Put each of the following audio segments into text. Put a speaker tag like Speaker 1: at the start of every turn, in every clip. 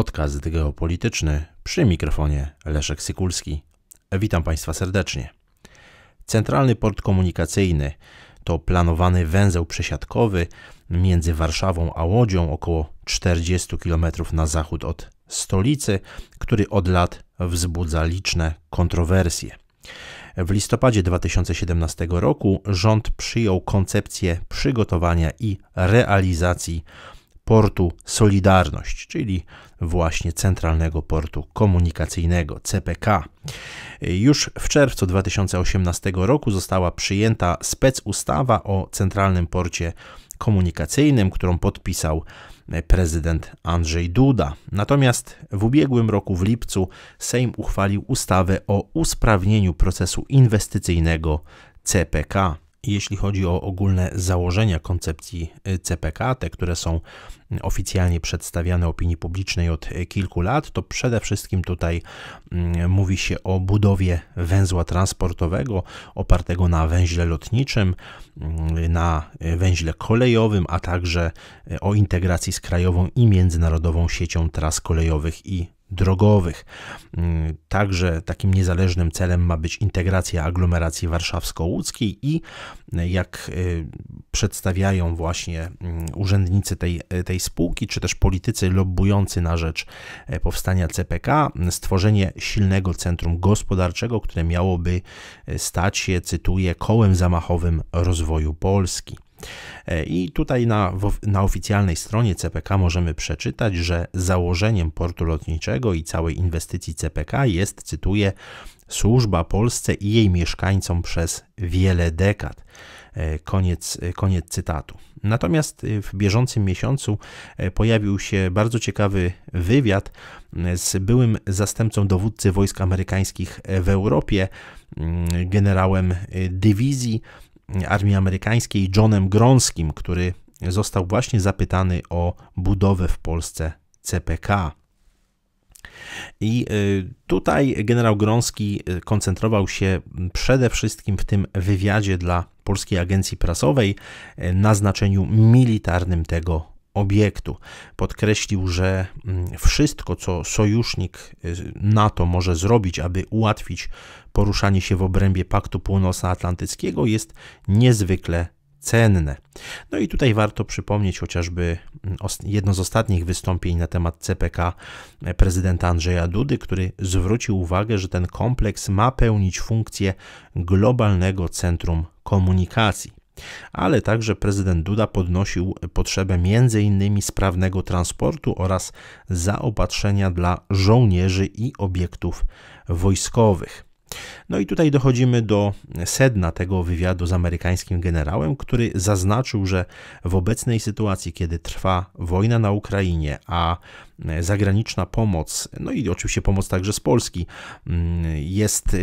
Speaker 1: Podcast geopolityczny przy mikrofonie Leszek Sykulski. Witam Państwa serdecznie. Centralny port komunikacyjny to planowany węzeł przesiadkowy między Warszawą a Łodzią około 40 km na zachód od stolicy, który od lat wzbudza liczne kontrowersje. W listopadzie 2017 roku rząd przyjął koncepcję przygotowania i realizacji portu Solidarność, czyli właśnie Centralnego Portu Komunikacyjnego CPK. Już w czerwcu 2018 roku została przyjęta specustawa o Centralnym Porcie Komunikacyjnym, którą podpisał prezydent Andrzej Duda. Natomiast w ubiegłym roku, w lipcu, Sejm uchwalił ustawę o usprawnieniu procesu inwestycyjnego CPK. Jeśli chodzi o ogólne założenia koncepcji y, CPK, te, które są y, oficjalnie przedstawiane opinii publicznej od y, kilku lat, to przede wszystkim tutaj mm, mówi się o budowie węzła transportowego opartego na węźle lotniczym, na węźle kolejowym, a także o integracji z krajową i międzynarodową siecią tras kolejowych i drogowych. Mm, także takim niezależnym celem ma być integracja aglomeracji warszawsko-łódzkiej i e, jak e, przedstawiają właśnie mm, urzędnicy tej, e, tej spółki, czy też politycy lobbujący na rzecz powstania CPK, stworzenie silnego centrum gospodarczego, które miałoby stać się, cytuję, kołem zamachowym rozwoju Polski. E, I tutaj na, na oficjalnej stronie CPK możemy przeczytać, że założeniem portu lotniczego i całej inwestycji CPK jest, cytuję, służba Polsce i jej mieszkańcom przez wiele dekad. E, koniec, e, koniec cytatu. Natomiast w bieżącym miesiącu pojawił się bardzo ciekawy wywiad z byłym zastępcą dowódcy wojsk amerykańskich w Europie, generałem dywizji Armii Amerykańskiej Johnem Gronskim, który został właśnie zapytany o budowę w Polsce CPK. I y, tutaj generał Grąski y, koncentrował się przede wszystkim w tym wywiadzie dla Polskiej Agencji Prasowej y, na znaczeniu militarnym tego obiektu. Podkreślił, że mm, wszystko, co sojusznik y, NATO może zrobić, aby ułatwić poruszanie się w obrębie Paktu Północnoatlantyckiego, jest niezwykle cenne. No i tutaj warto przypomnieć chociażby mm, jedno z ostatnich wystąpień na temat CPK e, prezydenta Andrzeja Dudy, który zwrócił uwagę, że ten kompleks ma pełnić funkcję globalnego centrum komunikacji. Ale także prezydent Duda podnosił potrzebę m.in. sprawnego transportu oraz zaopatrzenia dla żołnierzy i obiektów wojskowych. No i tutaj dochodzimy do sedna tego wywiadu z amerykańskim generałem, który zaznaczył, że w obecnej sytuacji, kiedy trwa wojna na Ukrainie, a E, zagraniczna pomoc, no i oczywiście pomoc także z Polski, mm, jest, e,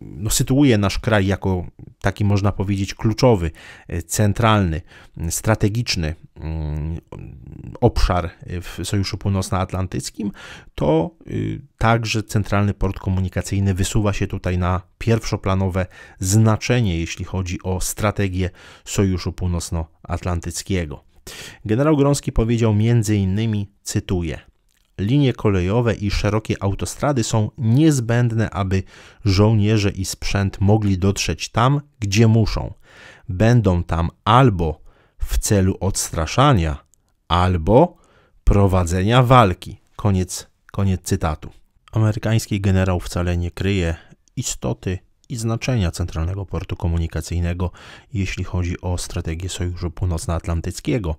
Speaker 1: no, sytuuje nasz kraj jako taki, można powiedzieć, kluczowy, e, centralny, mm, strategiczny mm, obszar w Sojuszu Północnoatlantyckim, to y, także Centralny Port Komunikacyjny wysuwa się tutaj na pierwszoplanowe znaczenie, jeśli chodzi o strategię Sojuszu Północnoatlantyckiego. Generał Grąski powiedział m.in., cytuję, Linie kolejowe i szerokie autostrady są niezbędne, aby żołnierze i sprzęt mogli dotrzeć tam, gdzie muszą. Będą tam albo w celu odstraszania, albo prowadzenia walki. Koniec, koniec cytatu. Amerykański generał wcale nie kryje istoty i znaczenia Centralnego Portu Komunikacyjnego, jeśli chodzi o strategię Sojuszu Północnoatlantyckiego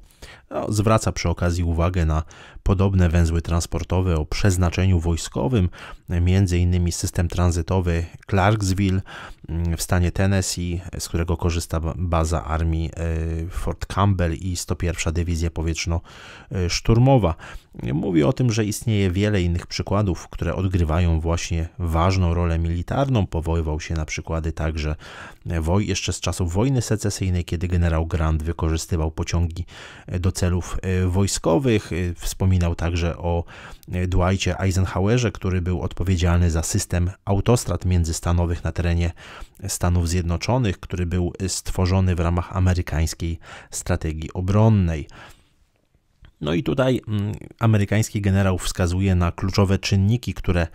Speaker 1: no, zwraca przy okazji uwagę na podobne węzły transportowe o przeznaczeniu wojskowym, między innymi system tranzytowy Clarksville mm, w stanie Tennessee, z którego korzysta baza armii e, Fort Campbell i 101 Dywizja Powietrzno-Szturmowa. E, Mówi o tym, że istnieje wiele innych przykładów, które odgrywają właśnie ważną rolę militarną. Powoływał się na przykłady także e, jeszcze z czasów wojny secesyjnej, kiedy generał Grant wykorzystywał pociągi do celów y, wojskowych. Y, wspominał także o y, Dwightie Eisenhowerze, który był odpowiedzialny za system autostrad międzystanowych na terenie Stanów Zjednoczonych, który był stworzony w ramach amerykańskiej strategii obronnej. No i tutaj mm, amerykański generał wskazuje na kluczowe czynniki, które e,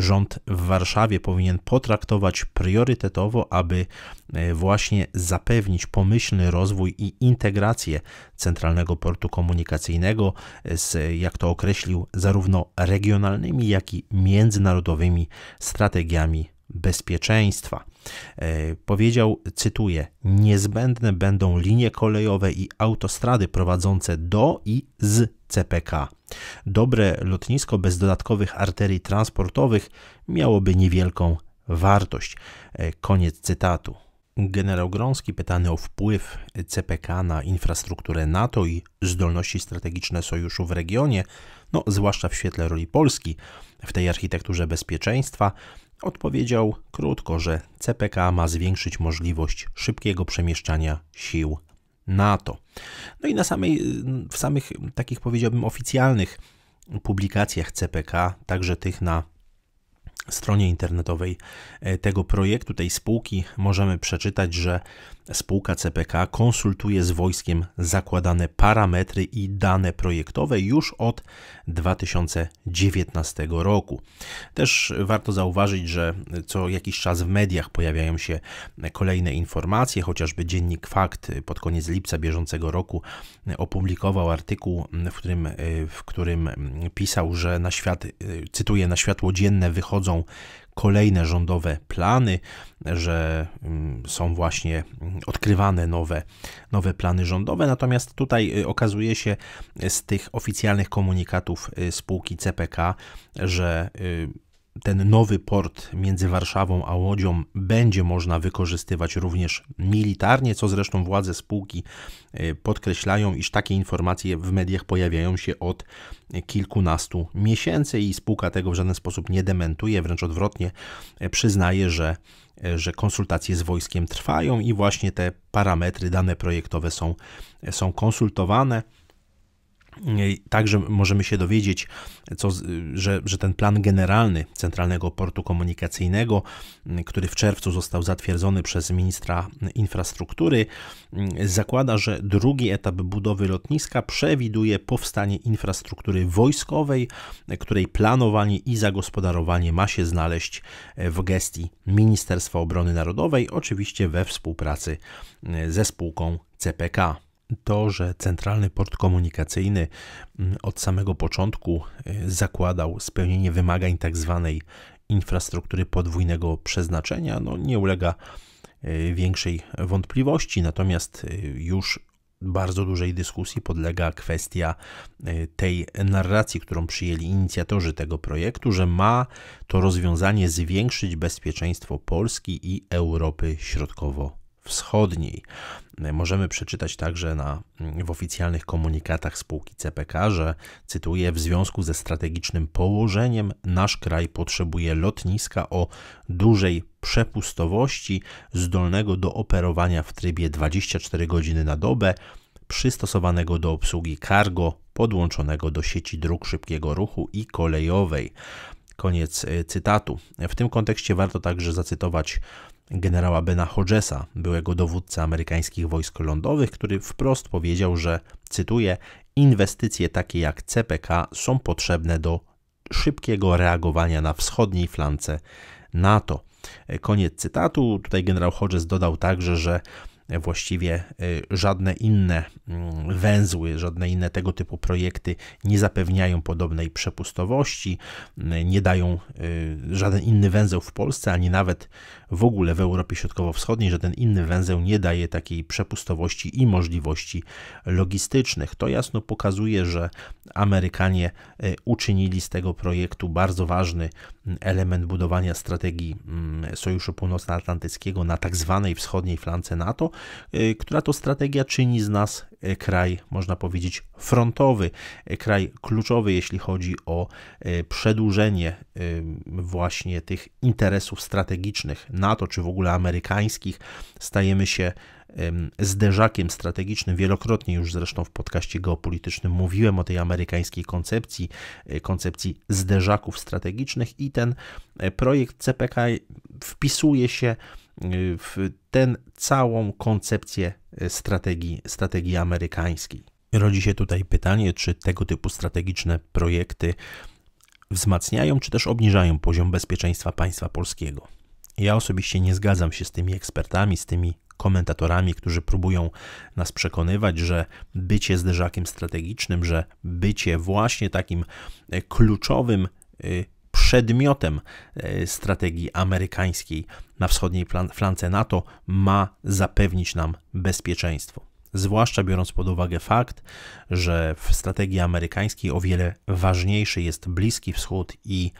Speaker 1: rząd w Warszawie powinien potraktować priorytetowo, aby e, właśnie zapewnić pomyślny rozwój i integrację Centralnego Portu Komunikacyjnego z, jak to określił, zarówno regionalnymi, jak i międzynarodowymi strategiami bezpieczeństwa. E, powiedział, cytuję: Niezbędne będą linie kolejowe i autostrady prowadzące do i z CPK. Dobre lotnisko bez dodatkowych arterii transportowych miałoby niewielką wartość. E, koniec cytatu. Generał Grąski, pytany o wpływ CPK na infrastrukturę NATO i zdolności strategiczne sojuszu w regionie, no zwłaszcza w świetle roli Polski w tej architekturze bezpieczeństwa, odpowiedział krótko, że CPK ma zwiększyć możliwość szybkiego przemieszczania sił NATO. No i na samej, w samych takich powiedziałbym oficjalnych publikacjach CPK, także tych na stronie internetowej e, tego projektu, tej spółki, możemy przeczytać, że spółka CPK konsultuje z wojskiem zakładane parametry i dane projektowe już od 2019 roku. Też warto zauważyć, że co jakiś czas w mediach pojawiają się kolejne informacje, chociażby dziennik Fakt pod koniec lipca bieżącego roku opublikował artykuł, w którym, w którym pisał, że na świat, cytuję, na światło dzienne wychodzą kolejne rządowe plany, że mm, są właśnie mm, odkrywane nowe, nowe plany rządowe. Natomiast tutaj y, okazuje się y, z tych oficjalnych komunikatów y, spółki CPK, że ten nowy port między Warszawą a Łodzią będzie można wykorzystywać również militarnie, co zresztą władze spółki e, podkreślają, iż takie informacje w mediach pojawiają się od kilkunastu miesięcy i spółka tego w żaden sposób nie dementuje, wręcz odwrotnie e, przyznaje, że e, że konsultacje z wojskiem trwają i właśnie te parametry, dane projektowe są, są konsultowane. E, także możemy się dowiedzieć, co, że, że ten plan generalny Centralnego Portu Komunikacyjnego, który w czerwcu został zatwierdzony przez ministra infrastruktury, zakłada, że drugi etap budowy lotniska przewiduje powstanie infrastruktury wojskowej, której planowanie i zagospodarowanie ma się znaleźć e, w gestii Ministerstwa Obrony Narodowej, oczywiście we współpracy ze spółką CPK to, że Centralny Port Komunikacyjny mm, od samego początku y, zakładał spełnienie wymagań tzw. Tak infrastruktury podwójnego przeznaczenia, no nie ulega y, większej wątpliwości, natomiast y, już bardzo dużej dyskusji podlega kwestia tej narracji, którą przyjęli inicjatorzy tego projektu, że ma to rozwiązanie zwiększyć bezpieczeństwo Polski i Europy Środkowo Wschodniej. Możemy przeczytać także na, w oficjalnych komunikatach spółki CPK, że, cytuję, w związku ze strategicznym położeniem nasz kraj potrzebuje lotniska o dużej przepustowości, zdolnego do operowania w trybie 24 godziny na dobę, przystosowanego do obsługi cargo, podłączonego do sieci dróg szybkiego ruchu i kolejowej. Koniec e, cytatu. W tym kontekście warto także zacytować generała Bena Hodgesa, byłego dowódcy amerykańskich wojsk lądowych, który wprost powiedział, że, cytuję, inwestycje takie jak CPK są potrzebne do szybkiego reagowania na wschodniej flance NATO. Koniec cytatu. Tutaj generał Hodges dodał także, że właściwie y, żadne inne mm, węzły, żadne inne tego typu projekty nie zapewniają podobnej przepustowości, y, nie dają y, żaden inny węzeł w Polsce, ani nawet w ogóle w Europie Środkowo-Wschodniej, żaden inny węzeł nie daje takiej przepustowości i możliwości logistycznych. To jasno pokazuje, że Amerykanie uczynili z tego projektu bardzo ważny mm, element budowania strategii mm, Sojuszu Północnoatlantyckiego na tak zwanej wschodniej flance NATO, Y, która to strategia czyni z nas y, kraj, można powiedzieć, frontowy, y, kraj kluczowy, jeśli chodzi o przedłużenie właśnie tych interesów strategicznych NATO czy w ogóle amerykańskich. Stajemy się zderzakiem strategicznym. Wielokrotnie już zresztą w podcaście geopolitycznym mówiłem o tej amerykańskiej koncepcji, koncepcji zderzaków strategicznych i ten projekt CPK wpisuje się Y, w tę całą koncepcję y, strategii, strategii amerykańskiej. Rodzi się tutaj pytanie, czy tego typu strategiczne projekty wzmacniają czy też obniżają poziom bezpieczeństwa państwa polskiego. Ja osobiście nie zgadzam się z tymi ekspertami, z tymi komentatorami, którzy próbują nas przekonywać, że bycie zderzakiem strategicznym, że bycie właśnie takim e, kluczowym y, przedmiotem e, strategii amerykańskiej na wschodniej flance NATO ma zapewnić nam bezpieczeństwo. Zwłaszcza biorąc pod uwagę fakt, że w strategii amerykańskiej o wiele ważniejszy jest Bliski Wschód i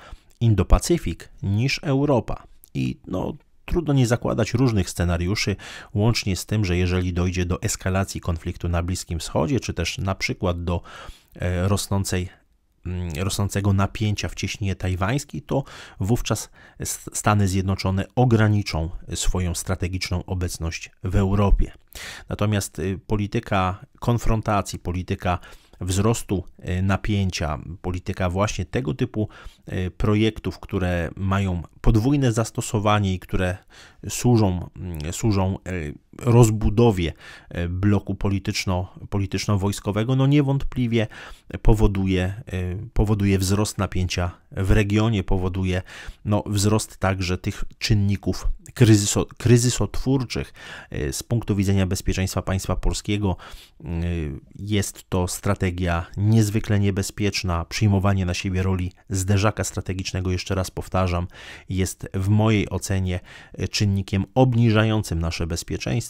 Speaker 1: Indo-Pacyfik niż Europa. I no, trudno nie zakładać różnych scenariuszy, łącznie z tym, że jeżeli dojdzie do eskalacji konfliktu na Bliskim Wschodzie, czy też na przykład do e, rosnącej Mm, rosnącego napięcia w cieśninie tajwańskiej, to wówczas Stany Zjednoczone ograniczą swoją strategiczną obecność w Europie. Natomiast y, polityka konfrontacji, polityka wzrostu y, napięcia, polityka właśnie tego typu y, projektów, które mają podwójne zastosowanie i które służą, mm, służą rozbudowie e, bloku polityczno, polityczno-wojskowego, no niewątpliwie powoduje, e, powoduje wzrost napięcia w regionie, powoduje no, wzrost także tych czynników kryzyso, kryzysotwórczych e, z punktu widzenia bezpieczeństwa państwa polskiego. Jest to strategia niezwykle niebezpieczna, przyjmowanie na siebie roli zderzaka strategicznego, jeszcze raz powtarzam, jest w mojej ocenie czynnikiem obniżającym nasze bezpieczeństwo